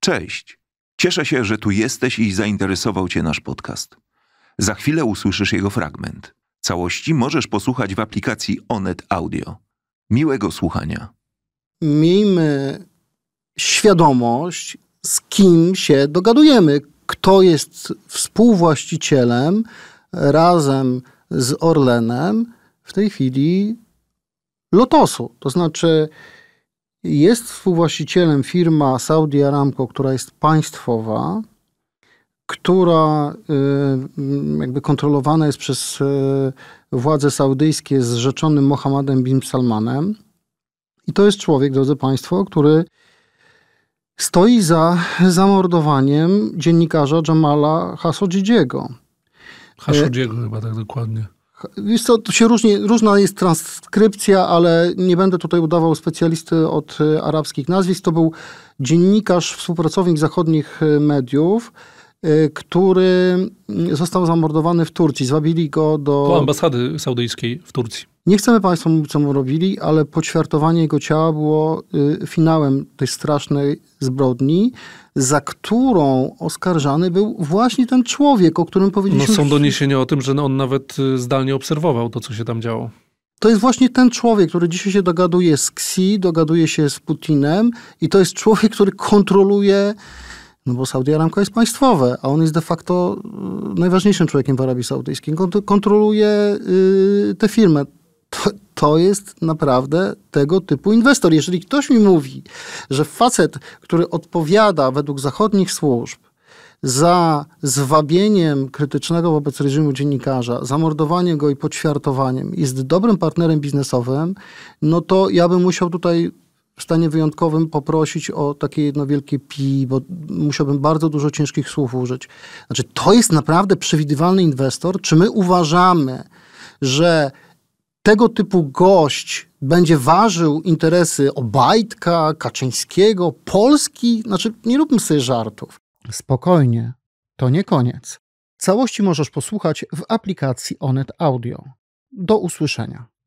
Cześć. Cieszę się, że tu jesteś i zainteresował Cię nasz podcast. Za chwilę usłyszysz jego fragment. Całości możesz posłuchać w aplikacji Onet Audio. Miłego słuchania. Miejmy świadomość, z kim się dogadujemy, kto jest współwłaścicielem razem z Orlenem w tej chwili Lotosu. To znaczy, jest współwłaścicielem firma Saudi Aramco, która jest państwowa, która y, jakby kontrolowana jest przez y, władze saudyjskie z rzeczonym Mohammedem bin Salmanem. I to jest człowiek, drodzy Państwo, który stoi za zamordowaniem dziennikarza Jamala Khashoggi'ego. Khashoggi'ego chyba tak dokładnie. Wiesz co, to się różnie, różna jest transkrypcja, ale nie będę tutaj udawał specjalisty od e, arabskich nazwisk. To był dziennikarz, współpracownik zachodnich e, mediów, e, który mm, został zamordowany w Turcji. Zwabili go do... Do ambasady saudyjskiej w Turcji. Nie chcemy Państwu mówić, co mu robili, ale poćwiartowanie jego ciała było y, finałem tej strasznej zbrodni, za którą oskarżany był właśnie ten człowiek, o którym powiedzieliśmy. No są doniesienia o tym, że on nawet y, zdalnie obserwował to, co się tam działo. To jest właśnie ten człowiek, który dzisiaj się dogaduje z Xi, dogaduje się z Putinem i to jest człowiek, który kontroluje, no bo Saudi Aramco jest państwowe, a on jest de facto y, najważniejszym człowiekiem w Arabii Saudyjskiej. Kontroluje y, tę firmę to jest naprawdę tego typu inwestor. Jeżeli ktoś mi mówi, że facet, który odpowiada według zachodnich służb za zwabieniem krytycznego wobec reżimu dziennikarza, zamordowaniem go i poćwiartowaniem, jest dobrym partnerem biznesowym, no to ja bym musiał tutaj w stanie wyjątkowym poprosić o takie jedno wielkie pi, bo musiałbym bardzo dużo ciężkich słów użyć. Znaczy, to jest naprawdę przewidywalny inwestor? Czy my uważamy, że tego typu gość będzie ważył interesy Obajtka, Kaczyńskiego, Polski, znaczy nie róbmy sobie żartów. Spokojnie, to nie koniec. Całości możesz posłuchać w aplikacji Onet Audio. Do usłyszenia.